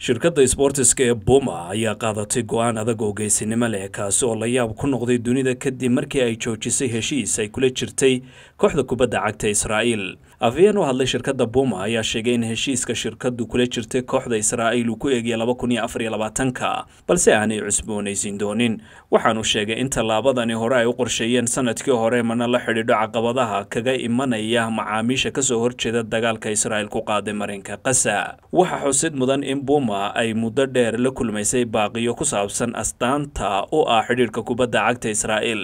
shirkadda isboortiska ee buma ayaa qaadatay go-aan adag oo geysinimo leh kaasi oo la yaab ku noqday dunida kadib markii ay joojisay heshiis ay kula jirtay kooxda kubadda cagta israa'iil afhayeen u hadlay shirkadda buma ayaa sheegay in heshiiska shirkaddu kula jirtay kooxda israa'iil uu ku eegaya laba kun iyo afar iyo labaatanka balse aanay cusboonaysiin doonin waxaanu sheegay in tallaabadani hore ay u qorsheeyeen sanadkii hore mana la xidhiidho caqabadaha kaga imanaya macaamiisha kasoo horjeeda dagaalka israa'iil ku qaaday marinka qasa waxaa xusid mudan in buma juma ay muddo dheer la kulmaysay baaqiyo ku saabsan astaanta u ah xidhiirka kubadda cagta israa'iil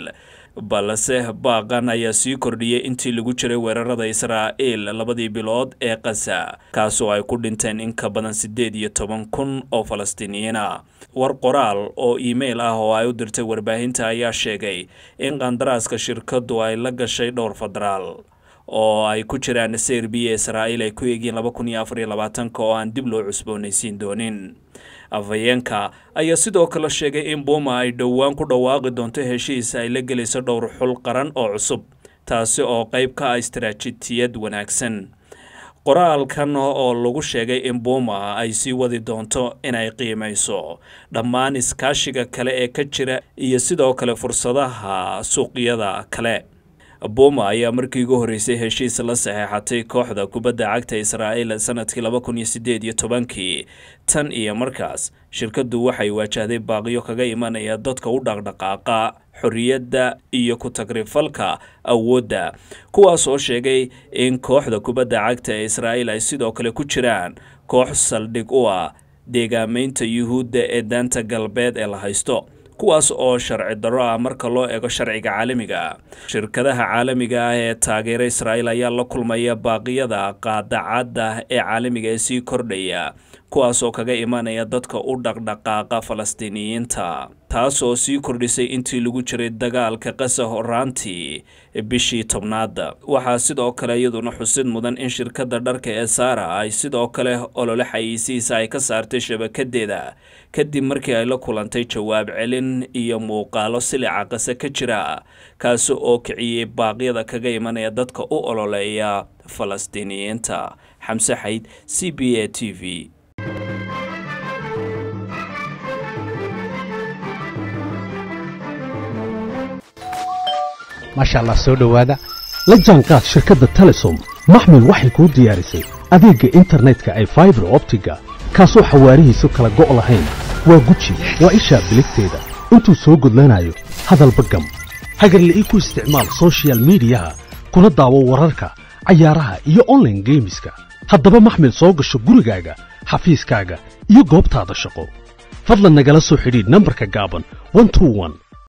balse baaqan ayaa sii kordhiyay intii lagu jiray weerarada israa'iil labadii bilood ee qasa kaasoo ay ku dhinteen in ka badan siddeed iyo toban kun oo falastiiniyiina ah. war qoraal oo iimail ah oo ay u dirtay warbaahinta ayaa sheegay in qandaraaska shirkaddu ay la gashay dhowr federaal oo ay ku jiraan serbiya israa'iil ay ku eegeen laba kun iyo afar iyo labaatanka oo aan dib loo cusboonaysiin doonin afayeenka ayaa sidoo kale sheegay in buuma ay dhowaan ku dhawaaqi doonto heshiis ay la gelayso dhowr xul qaran oo cusub taasi oo qayb ka ah istaraatijiyad wanaagsan qoraalkan oo lagu sheegay in buuma ay sii wadi doonto inay qiimayso dhammaan iskaashiga kale ee ka jira iyo sidoo kale fursadaha suuqyada kale boma ayaa markii ugu horreysay heshiis la saxeexatay kooxda kubadda cagta israaiil sanadkii laba kun iyo sideed iyo tobankii tan iyo markaas shirkaddu waxay waajahday baaqyo kaga imanaya dadka u dhaqdhaqaaqa xorriyadda iyo ku tagrifalka awoodda kuwaas oo sheegay in kooxda kubadda cagta ee israa'il ay sidoo kale ku jiraan koox saldhig u ah deegaameynta yuhuudda ee daanta galbeed ee la haysto kuwaas oo sharci darro ah marka loo eego sharciga caalamiga shirkadaha caalamiga ah ee taageera israa'iil ayaa la kulmaya baaqiyada qaadacadda ah ee caalamiga ee sii kordhaya kuwaasoo kaga imanaya dadka u dhaqdhaqaaqa falastiiniyiinta taasoo sii kordhisay intii lagu jiray dagaalka qasa horaantii bishii tobnaad waxaa sidoo kale iyaduna xusid mudan in shirkadda dharka ee saara ay sidoo kale olole xayeysihiisa ay ka saartay shabakadeeda kadib markii ay la kulantay jawaab celin iyo muuqaalo silica qase ka jira kaasi oo kiciyey baaqyada kaga imanaya dadka u ololeeya falastiiniyiinta xamse xayd c b a t v maasha allah soo dhowaada la jaanqaad shirkadda telesom maxmil waxay kuu diyaarisay adeegga internetka ee faibar optiga kaasoo xawaarihiisu kala go' lahayn waa guji waa ishaa biligteeda intuu soo gudlanaayo hadalba gam hagarli'ii ku isticmaal sochial miidiyaha kuna daawo wararka cayaaraha iyo onlaine geemiska haddaba maxmil soo gasho gurigaaga xafiiskaaga iyo goobtaada shaqo fadlan nagala soo xidhiidh nambarka gaaban